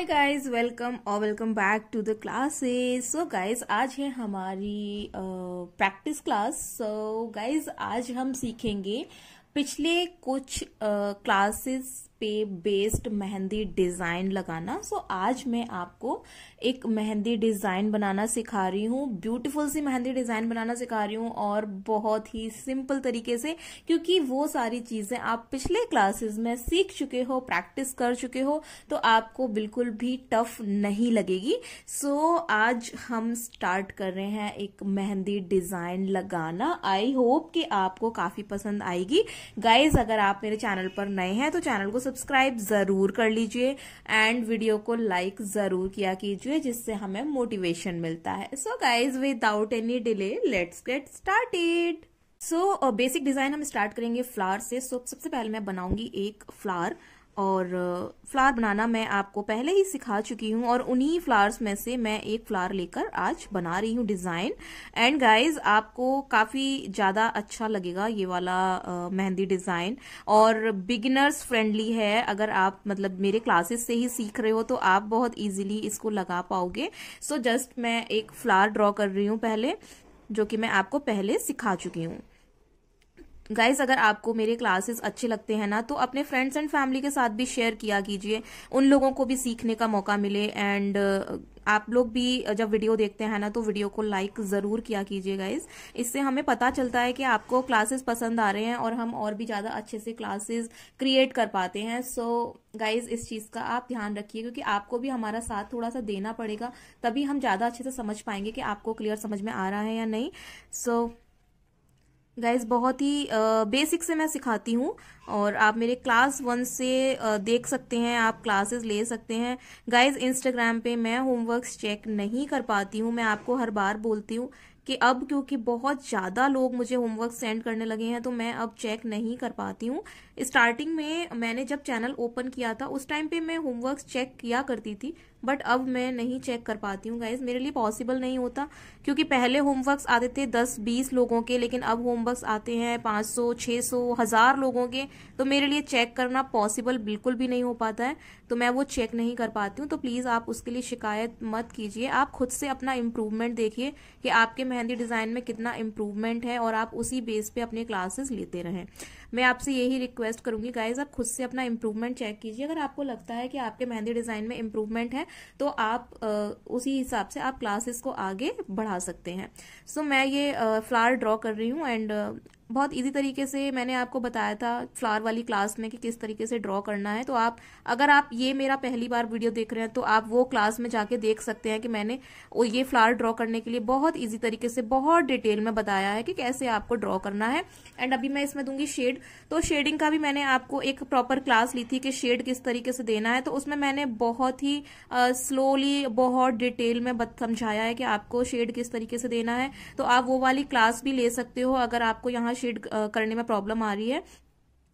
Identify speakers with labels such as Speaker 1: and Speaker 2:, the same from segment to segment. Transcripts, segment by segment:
Speaker 1: हाय guys welcome और welcome back to the classes so guys आज है हमारी प्रैक्टिस क्लास सो गाइस आज हम सीखेंगे पिछले कुछ क्लासेस uh, पे बेस्ड मेहंदी डिजाइन लगाना सो so, आज मैं आपको एक मेहंदी डिजाइन बनाना सिखा रही हूँ ब्यूटीफुल सी मेहंदी डिजाइन बनाना सिखा रही हूँ और बहुत ही सिंपल तरीके से क्योंकि वो सारी चीजें आप पिछले क्लासेस में सीख चुके हो प्रैक्टिस कर चुके हो तो आपको बिल्कुल भी टफ नहीं लगेगी सो so, आज हम स्टार्ट कर रहे हैं एक मेहंदी डिजाइन लगाना आई होप कि आपको काफी पसंद आएगी गाइज अगर आप मेरे चैनल पर नए हैं तो चैनल को सब्सक्राइब जरूर कर लीजिए एंड वीडियो को लाइक जरूर किया कीजिए जिससे हमें मोटिवेशन मिलता है so guys without any delay let's get started so basic design हम स्टार्ट करेंगे फ्लावर से सो so, सबसे पहले मैं बनाऊंगी एक फ्लावर और फ्लावर बनाना मैं आपको पहले ही सिखा चुकी हूँ और उन्हीं फ्लावर्स में से मैं एक फ्लावर लेकर आज बना रही हूँ डिज़ाइन एंड गाइस आपको काफ़ी ज़्यादा अच्छा लगेगा ये वाला मेहंदी डिज़ाइन और बिगिनर्स फ्रेंडली है अगर आप मतलब मेरे क्लासेस से ही सीख रहे हो तो आप बहुत ईजिली इसको लगा पाओगे सो so जस्ट मैं एक फ्लावर ड्रॉ कर रही हूँ पहले जो कि मैं आपको पहले सिखा चुकी हूँ गाइज अगर आपको मेरे क्लासेस अच्छे लगते हैं ना तो अपने फ्रेंड्स एंड फैमिली के साथ भी शेयर किया कीजिए उन लोगों को भी सीखने का मौका मिले एंड आप लोग भी जब वीडियो देखते हैं ना तो वीडियो को लाइक जरूर किया कीजिए गाइज इससे हमें पता चलता है कि आपको क्लासेस पसंद आ रहे हैं और हम और भी ज्यादा अच्छे से क्लासेस क्रिएट कर पाते हैं सो so, गाइज इस चीज का आप ध्यान रखिए क्योंकि आपको भी हमारा साथ थोड़ा सा देना पड़ेगा तभी हम ज्यादा अच्छे से समझ पाएंगे कि आपको क्लियर समझ में आ रहा है या नहीं सो so, गाइज बहुत ही बेसिक से मैं सिखाती हूँ और आप मेरे क्लास वन से देख सकते हैं आप क्लासेस ले सकते हैं गाइज इंस्टाग्राम पे मैं होमवर्क्स चेक नहीं कर पाती हूँ मैं आपको हर बार बोलती हूँ कि अब क्योंकि बहुत ज़्यादा लोग मुझे होमवर्क सेंड करने लगे हैं तो मैं अब चेक नहीं कर पाती हूँ स्टार्टिंग में मैंने जब चैनल ओपन किया था उस टाइम पे मैं होमवर्क चेक किया करती थी बट अब मैं नहीं चेक कर पाती हूँ गाइज मेरे लिए पॉसिबल नहीं होता क्योंकि पहले होमवर्क्स आते थे दस बीस लोगों के लेकिन अब होमवर्क्स आते हैं पाँच सौ छः सौ हज़ार लोगों के तो मेरे लिए चेक करना पॉसिबल बिल्कुल भी नहीं हो पाता है तो मैं वो चेक नहीं कर पाती हूँ तो प्लीज़ आप उसके लिए शिकायत मत कीजिए आप खुद से अपना इम्प्रूवमेंट देखिए कि आपके मेहंदी डिज़ाइन में कितना इम्प्रूवमेंट है और आप उसी बेस पे अपने क्लासेस लेते रहें मैं आपसे यही रिक्वेस्ट करूंगी गाइज आप खुद से अपना इम्प्रूवमेंट चेक कीजिए अगर आपको लगता है कि आपके मेहंदी डिज़ाइन में इम्प्रूवमेंट है तो आप उसी हिसाब से आप क्लासेस को आगे बढ़ा सकते हैं सो मैं ये फ्लावर ड्रॉ कर रही हूँ एंड बहुत इजी तरीके से मैंने आपको बताया था फ्लावर वाली क्लास में कि किस तरीके से ड्रॉ करना है तो आप अगर आप ये मेरा पहली बार वीडियो देख रहे हैं तो आप वो क्लास में जाके देख सकते हैं कि मैंने वो ये फ्लावर ड्रॉ करने के लिए बहुत ईजी तरीके से बहुत डिटेल में बताया है कि कैसे आपको ड्रॉ करना है एंड अभी मैं इसमें दूंगी शेड तो शेडिंग का भी मैंने आपको एक प्रॉपर क्लास ली थी कि शेड किस तरीके से देना है तो उसमें मैंने बहुत ही स्लोली बहुत डिटेल में समझाया है कि आपको शेड किस तरीके से देना है तो आप वो वाली क्लास भी ले सकते हो अगर आपको यहाँ शेड uh, करने में प्रॉब्लम आ रही है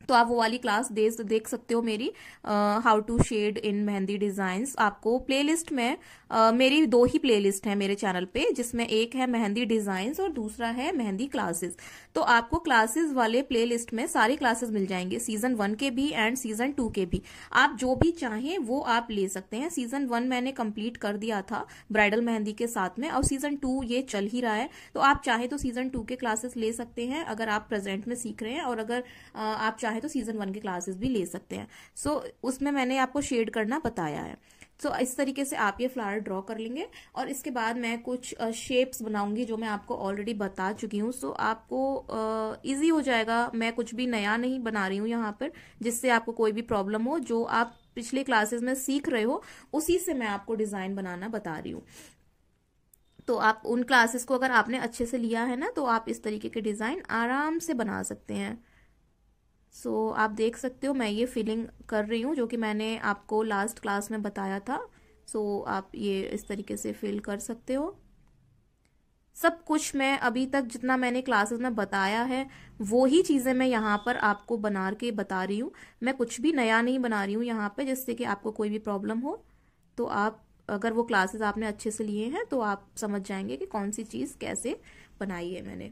Speaker 1: तो आप वो वाली क्लास दे, देख सकते हो मेरी how to shade in mehndi design आपको प्लेलिस्ट में uh, मेरी दो ही प्लेलिस्ट है मेरे चैनल पे जिसमें एक है मेहंदी डिजाइन और दूसरा है मेहंदी क्लासेस तो आपको क्लासेस वाले प्लेलिस्ट में सारे क्लासेस मिल जाएंगे सीजन वन के भी एंड सीजन टू के भी आप जो भी चाहें वो आप ले सकते हैं सीजन वन मैंने कम्प्लीट कर दिया था ब्राइडल मेहंदी के साथ में और सीजन टू ये चल ही रहा है तो आप चाहें तो सीजन टू के क्लासेस ले सकते हैं अगर आप प्रेजेंट में सीख रहे हैं और अगर uh, आप चाहे तो सीजन वन के क्लासेस भी ले सकते हैं सो so, उसमें मैंने आपको शेड करना बताया है सो so, इस तरीके से आप ये फ्लावर ड्रॉ कर लेंगे और इसके बाद मैं कुछ शेप्स बनाऊंगी जो मैं आपको ऑलरेडी बता चुकी हूँ सो so, आपको इजी हो जाएगा मैं कुछ भी नया नहीं बना रही हूँ यहाँ पर जिससे आपको कोई भी प्रॉब्लम हो जो आप पिछले क्लासेस में सीख रहे हो उसी से मैं आपको डिजाइन बनाना बता रही हूँ तो आप उन क्लासेस को अगर आपने अच्छे से लिया है ना तो आप इस तरीके के डिजाइन आराम से बना सकते हैं सो so, आप देख सकते हो मैं ये फिलिंग कर रही हूँ जो कि मैंने आपको लास्ट क्लास में बताया था सो so, आप ये इस तरीके से फिल कर सकते हो सब कुछ मैं अभी तक जितना मैंने क्लासेस में बताया है वो ही चीज़ें मैं यहाँ पर आपको बना के बता रही हूँ मैं कुछ भी नया नहीं बना रही हूँ यहाँ पर जिससे कि आपको कोई भी प्रॉब्लम हो तो आप अगर वो क्लासेस आपने अच्छे से लिए हैं तो आप समझ जाएंगे कि कौन सी चीज़ कैसे बनाई है मैंने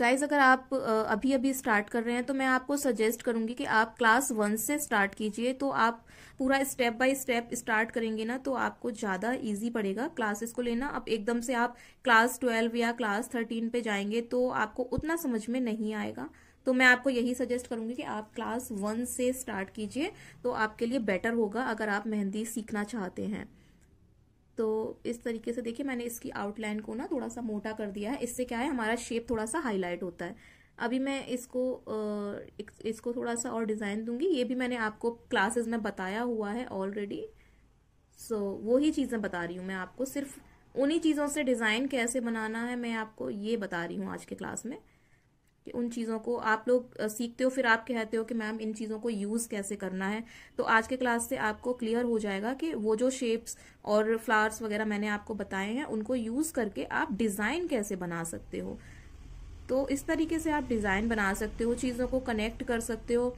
Speaker 1: गाइज अगर आप अभी अभी स्टार्ट कर रहे हैं तो मैं आपको सजेस्ट करूंगी कि आप क्लास वन से स्टार्ट कीजिए तो आप पूरा स्टेप बाय स्टेप स्टार्ट करेंगे ना तो आपको ज़्यादा इजी पड़ेगा क्लासेस को लेना अब एकदम से आप क्लास ट्वेल्व या क्लास थर्टीन पे जाएंगे तो आपको उतना समझ में नहीं आएगा तो मैं आपको यही सजेस्ट करूंगी कि आप क्लास वन से स्टार्ट कीजिए तो आपके लिए बेटर होगा अगर आप मेहंदी सीखना चाहते हैं तो इस तरीके से देखिए मैंने इसकी आउटलाइन को ना थोड़ा सा मोटा कर दिया है इससे क्या है हमारा शेप थोड़ा सा हाईलाइट होता है अभी मैं इसको इसको थोड़ा सा और डिज़ाइन दूंगी ये भी मैंने आपको क्लासेस में बताया हुआ है ऑलरेडी सो so, वो ही चीज़ें बता रही हूँ मैं आपको सिर्फ उन्हीं चीज़ों से डिज़ाइन कैसे बनाना है मैं आपको ये बता रही हूँ आज के क्लास में कि उन चीज़ों को आप लोग सीखते हो फिर आप कहते हो कि मैम इन चीज़ों को यूज़ कैसे करना है तो आज के क्लास से आपको क्लियर हो जाएगा कि वो जो शेप्स और फ्लावर्स वगैरह मैंने आपको बताए हैं उनको यूज़ करके आप डिज़ाइन कैसे बना सकते हो तो इस तरीके से आप डिज़ाइन बना सकते हो चीज़ों को कनेक्ट कर सकते हो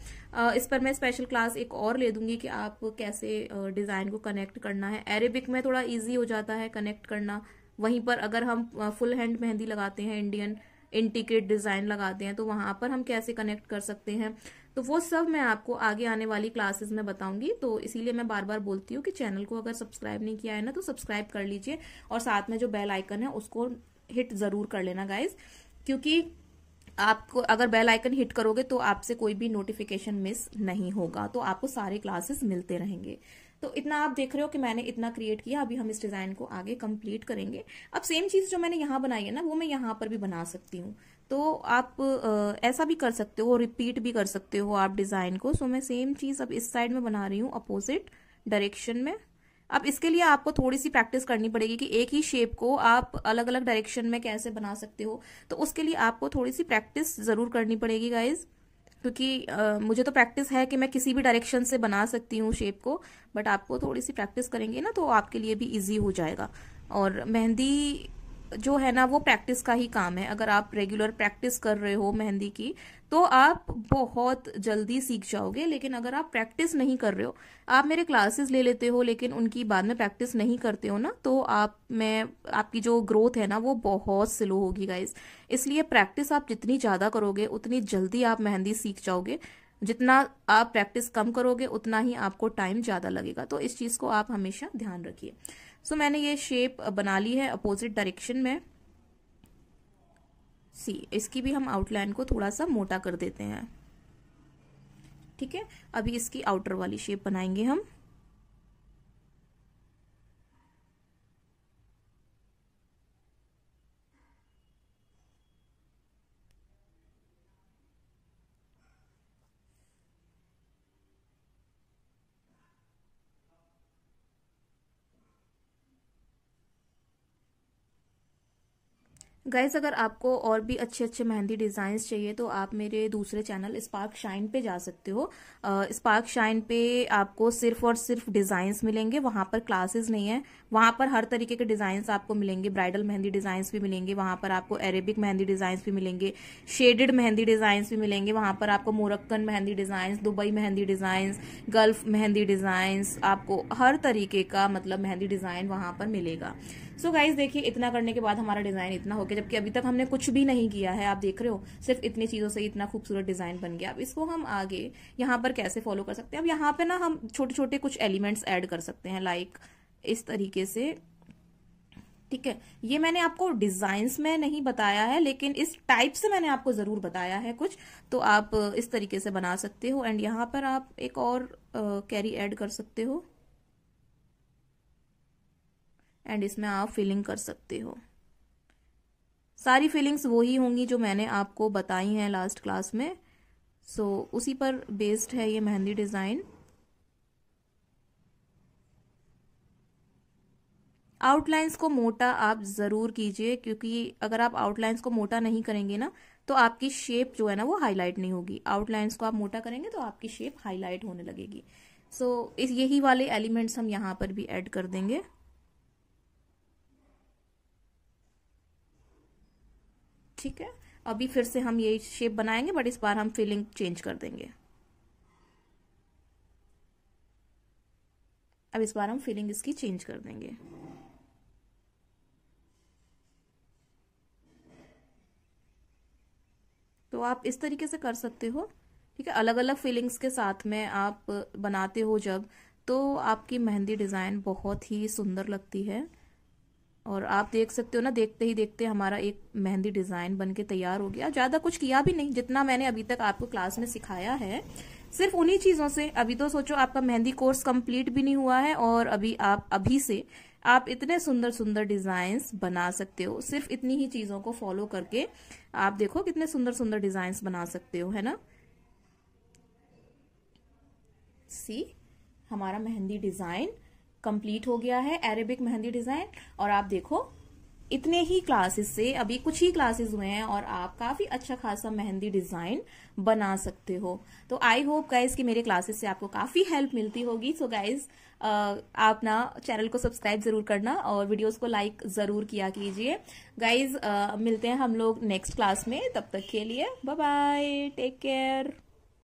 Speaker 1: इस पर मैं स्पेशल क्लास एक और ले दूंगी कि आप कैसे डिज़ाइन को कनेक्ट करना है अरेबिक में थोड़ा इजी हो जाता है कनेक्ट करना वहीं पर अगर हम फुल हैंड मेहंदी लगाते हैं इंडियन इंटीग्रेट डिजाइन लगाते हैं तो वहां पर हम कैसे कनेक्ट कर सकते हैं तो वो सब मैं आपको आगे आने वाली क्लासेस में बताऊंगी तो इसीलिए मैं बार बार बोलती हूँ कि चैनल को अगर सब्सक्राइब नहीं किया है ना तो सब्सक्राइब कर लीजिए और साथ में जो बेल आइकन है उसको हिट जरूर कर लेना गाइज क्योंकि आपको अगर बेल आइकन हिट करोगे तो आपसे कोई भी नोटिफिकेशन मिस नहीं होगा तो आपको सारे क्लासेस मिलते रहेंगे तो इतना आप देख रहे हो कि मैंने इतना क्रिएट किया अभी हम इस डिजाइन को आगे कंप्लीट करेंगे अब सेम चीज जो मैंने यहाँ बनाई है ना वो मैं यहाँ पर भी बना सकती हूँ तो आप ऐसा भी कर सकते हो रिपीट भी कर सकते हो आप डिजाइन को सो मैं सेम चीज अब इस साइड में बना रही हूँ अपोजिट डायरेक्शन में अब इसके लिए आपको थोड़ी सी प्रैक्टिस करनी पड़ेगी कि एक ही शेप को आप अलग अलग डायरेक्शन में कैसे बना सकते हो तो उसके लिए आपको थोड़ी सी प्रैक्टिस जरूर करनी पड़ेगी गाइज क्योंकि आ, मुझे तो प्रैक्टिस है कि मैं किसी भी डायरेक्शन से बना सकती हूँ शेप को बट आपको थोड़ी सी प्रैक्टिस करेंगे ना तो आपके लिए भी ईजी हो जाएगा और मेहंदी जो है ना वो प्रैक्टिस का ही काम है अगर आप रेगुलर प्रैक्टिस कर रहे हो मेहंदी की तो आप बहुत जल्दी सीख जाओगे लेकिन अगर आप प्रैक्टिस नहीं कर रहे हो आप मेरे क्लासेस ले लेते हो लेकिन उनकी बाद में प्रैक्टिस नहीं करते हो ना तो आप में आपकी जो ग्रोथ है ना वो बहुत स्लो होगी गाइज इसलिए प्रैक्टिस आप जितनी ज़्यादा करोगे उतनी जल्दी आप मेहंदी सीख जाओगे जितना आप प्रैक्टिस कम करोगे उतना ही आपको टाइम ज़्यादा लगेगा तो इस चीज़ को आप हमेशा ध्यान रखिए सो so, मैंने ये शेप बना ली है अपोजिट डायरेक्शन में सी इसकी भी हम आउटलाइन को थोड़ा सा मोटा कर देते हैं ठीक है अभी इसकी आउटर वाली शेप बनाएंगे हम गाइज अगर आपको और भी अच्छे अच्छे मेहंदी डिजाइन चाहिए तो आप मेरे दूसरे चैनल स्पार्क शाइन पे जा सकते हो स्पार्क शाइन पे आपको सिर्फ और सिर्फ डिजाइन मिलेंगे वहां पर क्लासेस नहीं है वहां पर हर तरीके के डिजाइन आपको मिलेंगे ब्राइडल मेहंदी डिजाइन भी मिलेंगे वहां पर आपको अरेबिक मेहंदी डिजाइन भी मिलेंगे शेडेड मेहंदी डिजाइन भी मिलेंगे वहां पर आपको Moroccan mehndi design Dubai mehndi design gulf mehndi design आपको हर तरीके का मतलब मेहंदी डिज़ाइन वहां पर मिलेगा सो गाइज देखिए इतना करने के बाद हमारा डिज़ाइन इतना होकर जबकि अभी तक हमने कुछ भी नहीं किया है आप देख रहे हो सिर्फ इतनी चीजों से इतना खूबसूरत डिजाइन बन गया अब इसको हम आगे यहाँ पर कैसे फॉलो कर सकते हैं अब यहाँ पे ना हम छोटे छोटे कुछ एलिमेंट्स एड कर सकते हैं लाइक इस तरीके से ठीक है ये मैंने आपको डिजाइन में नहीं बताया है लेकिन इस टाइप से मैंने आपको जरूर बताया है कुछ तो आप इस तरीके से बना सकते हो एंड यहाँ पर आप एक और कैरी एड कर सकते हो एंड इसमें आप फिलिंग कर सकते हो सारी फीलिंग्स वही होंगी जो मैंने आपको बताई हैं लास्ट क्लास में सो so, उसी पर बेस्ड है ये मेहंदी डिज़ाइन आउटलाइंस को मोटा आप ज़रूर कीजिए क्योंकि अगर आप आउटलाइंस को मोटा नहीं करेंगे ना तो आपकी शेप जो है ना वो हाईलाइट नहीं होगी आउटलाइंस को आप मोटा करेंगे तो आपकी शेप हाईलाइट होने लगेगी सो so, इस यही वाले एलिमेंट्स हम यहाँ पर भी ऐड कर देंगे ठीक है अभी फिर से हम यही शेप बनाएंगे बट इस बार हम फिलिंग चेंज कर देंगे अब इस बार हम फिलिंग इसकी चेंज कर देंगे तो आप इस तरीके से कर सकते हो ठीक है अलग अलग फीलिंग्स के साथ में आप बनाते हो जब तो आपकी मेहंदी डिज़ाइन बहुत ही सुंदर लगती है और आप देख सकते हो ना देखते ही देखते हमारा एक मेहंदी डिज़ाइन बन के तैयार हो गया ज़्यादा कुछ किया भी नहीं जितना मैंने अभी तक आपको क्लास में सिखाया है सिर्फ उन्हीं चीज़ों से अभी तो सोचो आपका मेहंदी कोर्स कंप्लीट भी नहीं हुआ है और अभी आप अभी से आप इतने सुंदर सुंदर डिजाइन बना सकते हो सिर्फ इतनी ही चीज़ों को फॉलो करके आप देखो कितने सुंदर सुंदर डिजाइन बना सकते हो है ना सी हमारा मेहंदी डिज़ाइन कंप्लीट हो गया है अरेबिक मेहंदी डिजाइन और आप देखो इतने ही क्लासेस से अभी कुछ ही क्लासेस हुए हैं और आप काफी अच्छा खासा मेहंदी डिजाइन बना सकते हो तो आई होप गाइज कि मेरे क्लासेस से आपको काफी हेल्प मिलती होगी सो so गाइज आप ना चैनल को सब्सक्राइब जरूर करना और वीडियोस को लाइक जरूर किया कीजिए गाइज मिलते हैं हम लोग नेक्स्ट क्लास में तब तक के लिए बाय बाय टेक केयर